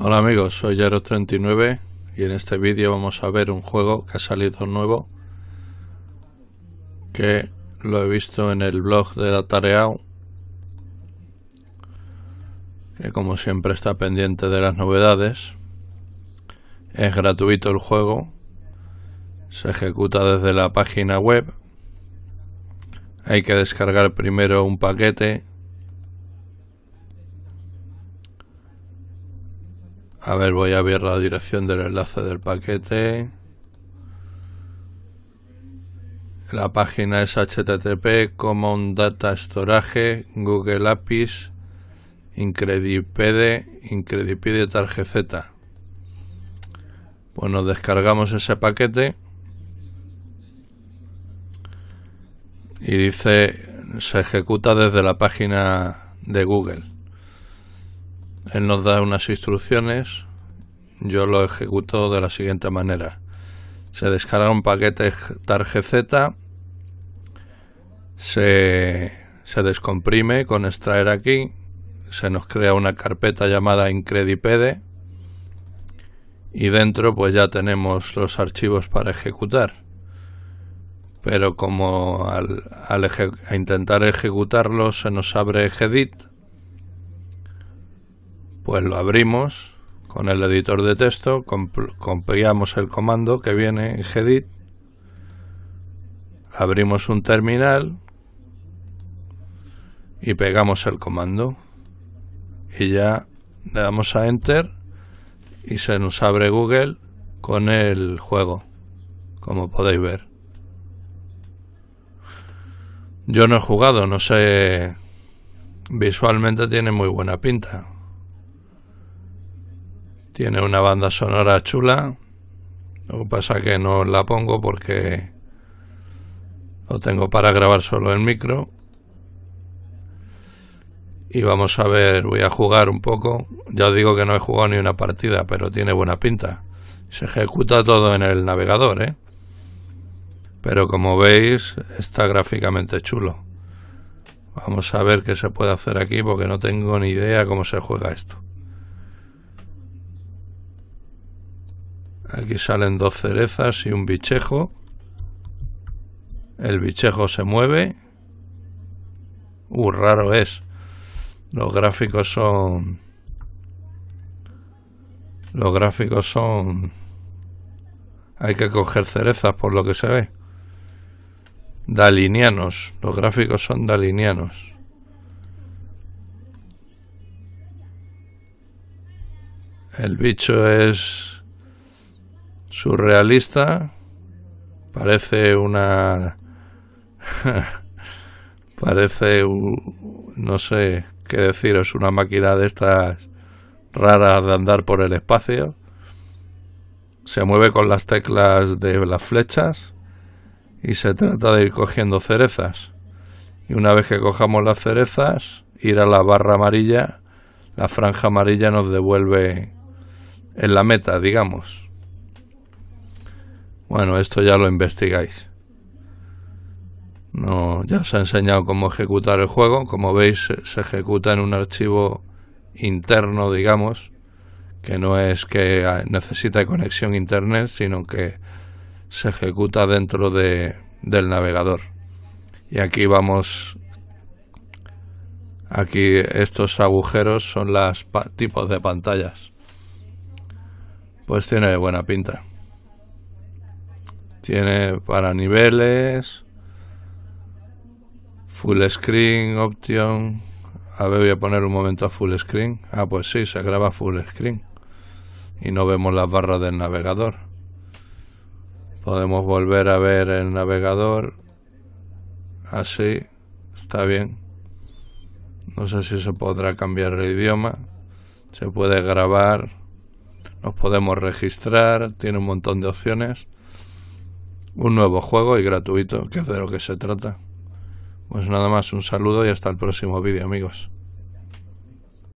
Hola amigos, soy Yaro39 y en este vídeo vamos a ver un juego que ha salido nuevo que lo he visto en el blog de Datareao que como siempre está pendiente de las novedades es gratuito el juego se ejecuta desde la página web hay que descargar primero un paquete A ver, voy a ver la dirección del enlace del paquete. La página es http common data storage google apis incredipede Bueno, pues descargamos ese paquete y dice se ejecuta desde la página de Google. Él nos da unas instrucciones, yo lo ejecuto de la siguiente manera. Se descarga un paquete tarjeta, se, se descomprime con extraer aquí, se nos crea una carpeta llamada Incredipede y dentro pues ya tenemos los archivos para ejecutar. Pero como al, al intentar ejecutarlos se nos abre Gedit, pues lo abrimos con el editor de texto, copiamos el comando que viene en Gedit, abrimos un terminal y pegamos el comando y ya le damos a Enter y se nos abre Google con el juego, como podéis ver. Yo no he jugado, no sé. Visualmente tiene muy buena pinta. Tiene una banda sonora chula. Lo que pasa que no la pongo porque lo tengo para grabar solo el micro. Y vamos a ver, voy a jugar un poco. Ya os digo que no he jugado ni una partida, pero tiene buena pinta. Se ejecuta todo en el navegador, ¿eh? Pero como veis, está gráficamente chulo. Vamos a ver qué se puede hacer aquí porque no tengo ni idea cómo se juega esto. Aquí salen dos cerezas y un bichejo. El bichejo se mueve. Uh, raro es. Los gráficos son... Los gráficos son... Hay que coger cerezas por lo que se ve. Dalinianos. Los gráficos son dalinianos. El bicho es surrealista, parece una... parece, un, no sé qué ...es una máquina de estas raras de andar por el espacio. Se mueve con las teclas de las flechas y se trata de ir cogiendo cerezas. Y una vez que cojamos las cerezas, ir a la barra amarilla, la franja amarilla nos devuelve en la meta, digamos. Bueno, esto ya lo investigáis. No, ya os he enseñado cómo ejecutar el juego. Como veis, se ejecuta en un archivo interno, digamos, que no es que necesite conexión internet, sino que se ejecuta dentro de, del navegador. Y aquí vamos, aquí estos agujeros son los tipos de pantallas. Pues tiene buena pinta. Tiene para niveles, full screen option. A ver, voy a poner un momento a full screen. Ah, pues sí, se graba full screen. Y no vemos las barras del navegador. Podemos volver a ver el navegador. Así. Está bien. No sé si se podrá cambiar el idioma. Se puede grabar. Nos podemos registrar. Tiene un montón de opciones un nuevo juego y gratuito, que es de lo que se trata. Pues nada más, un saludo y hasta el próximo vídeo amigos.